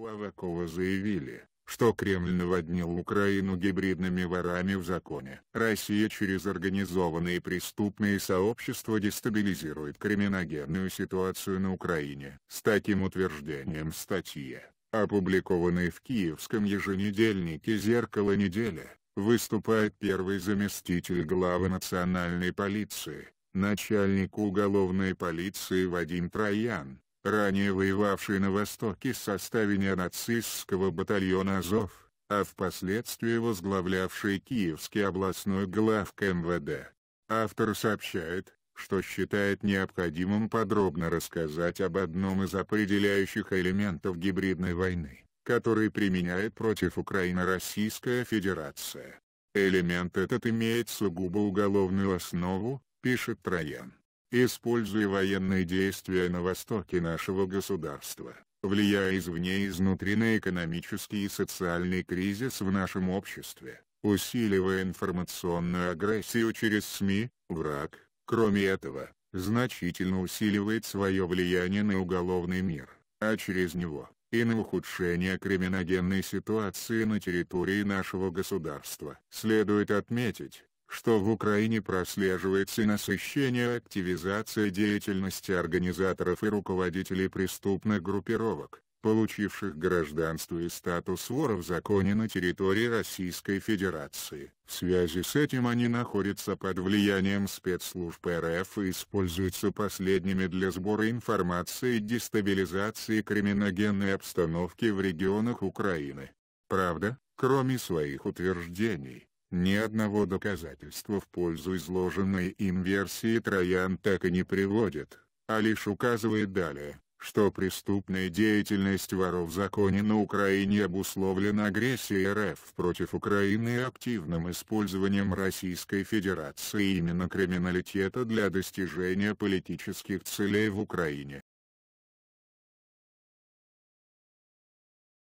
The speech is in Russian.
У Авакова заявили, что Кремль наводнил Украину гибридными ворами в законе. Россия через организованные преступные сообщества дестабилизирует криминогенную ситуацию на Украине. С таким утверждением статья, опубликованная в киевском еженедельнике «Зеркало недели», выступает первый заместитель главы национальной полиции, начальник уголовной полиции Вадим Троян ранее воевавший на Востоке составе нацистского батальона «Азов», а впоследствии возглавлявший Киевский областной главк МВД. Автор сообщает, что считает необходимым подробно рассказать об одном из определяющих элементов гибридной войны, который применяет против Украины Российская Федерация. Элемент этот имеет сугубо уголовную основу, пишет Троян используя военные действия на востоке нашего государства, влияя извне и изнутри на экономический и социальный кризис в нашем обществе, усиливая информационную агрессию через СМИ, враг, кроме этого, значительно усиливает свое влияние на уголовный мир, а через него – и на ухудшение криминогенной ситуации на территории нашего государства. Следует отметить, что в Украине прослеживается насыщение активизация деятельности организаторов и руководителей преступных группировок, получивших гражданство и статус вора в законе на территории Российской Федерации. В связи с этим они находятся под влиянием спецслужб РФ и используются последними для сбора информации и дестабилизации криминогенной обстановки в регионах Украины. Правда, кроме своих утверждений, ни одного доказательства в пользу изложенной им версии Троян так и не приводит, а лишь указывает далее, что преступная деятельность воров в законе на Украине обусловлена агрессией РФ против Украины и активным использованием Российской Федерации именно криминалитета для достижения политических целей в Украине.